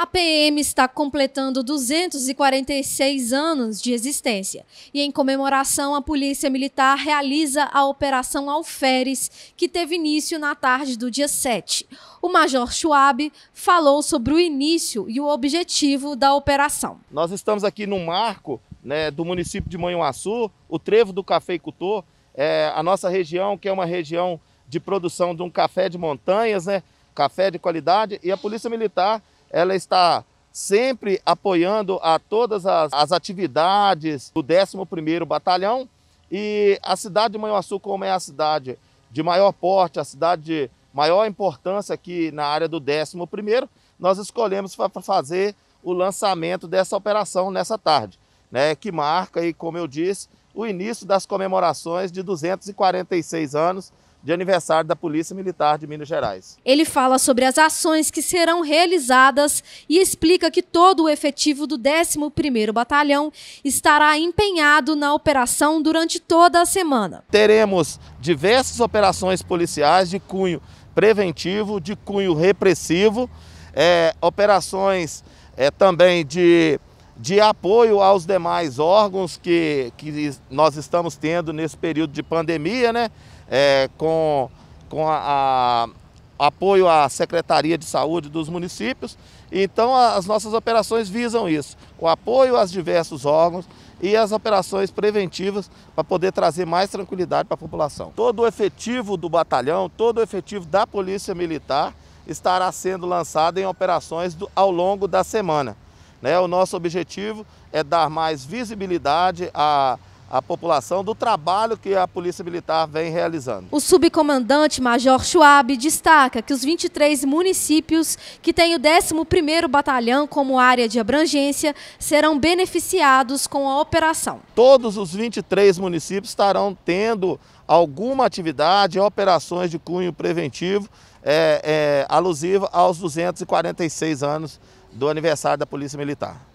A PM está completando 246 anos de existência e, em comemoração, a Polícia Militar realiza a Operação Alferes, que teve início na tarde do dia 7. O Major Schwab falou sobre o início e o objetivo da operação. Nós estamos aqui no marco né, do município de Manhuaçu, o Trevo do Cafeicultor, é a nossa região, que é uma região de produção de um café de montanhas, né, café de qualidade, e a Polícia Militar ela está sempre apoiando a todas as, as atividades do 11º Batalhão e a cidade de Manhuaçu, como é a cidade de maior porte, a cidade de maior importância aqui na área do 11º, nós escolhemos para fazer o lançamento dessa operação nessa tarde, né, que marca, e como eu disse, o início das comemorações de 246 anos de aniversário da Polícia Militar de Minas Gerais. Ele fala sobre as ações que serão realizadas e explica que todo o efetivo do 11º Batalhão estará empenhado na operação durante toda a semana. Teremos diversas operações policiais de cunho preventivo, de cunho repressivo, é, operações é, também de de apoio aos demais órgãos que, que nós estamos tendo nesse período de pandemia, né? É, com com a, a, apoio à Secretaria de Saúde dos municípios. Então, as nossas operações visam isso, o apoio aos diversos órgãos e as operações preventivas para poder trazer mais tranquilidade para a população. Todo o efetivo do batalhão, todo o efetivo da Polícia Militar estará sendo lançado em operações do, ao longo da semana. Né? O nosso objetivo é dar mais visibilidade à população do trabalho que a Polícia Militar vem realizando. O subcomandante Major Schwab destaca que os 23 municípios que têm o 11º Batalhão como área de abrangência serão beneficiados com a operação. Todos os 23 municípios estarão tendo alguma atividade, operações de cunho preventivo, é, é alusiva aos 246 anos do aniversário da Polícia Militar.